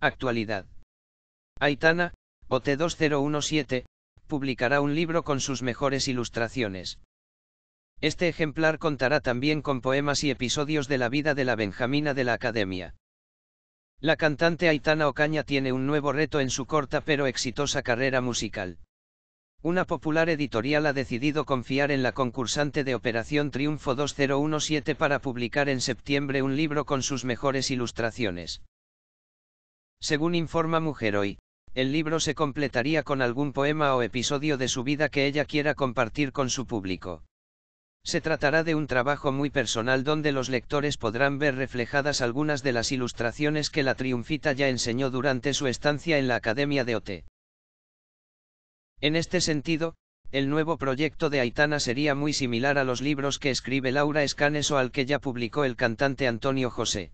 Actualidad. Aitana, OT2017, publicará un libro con sus mejores ilustraciones. Este ejemplar contará también con poemas y episodios de la vida de la Benjamina de la Academia. La cantante Aitana Ocaña tiene un nuevo reto en su corta pero exitosa carrera musical. Una popular editorial ha decidido confiar en la concursante de Operación Triunfo 2017 para publicar en septiembre un libro con sus mejores ilustraciones. Según informa Mujer Hoy, el libro se completaría con algún poema o episodio de su vida que ella quiera compartir con su público. Se tratará de un trabajo muy personal donde los lectores podrán ver reflejadas algunas de las ilustraciones que la triunfita ya enseñó durante su estancia en la Academia de Ote. En este sentido, el nuevo proyecto de Aitana sería muy similar a los libros que escribe Laura Escanes o al que ya publicó el cantante Antonio José.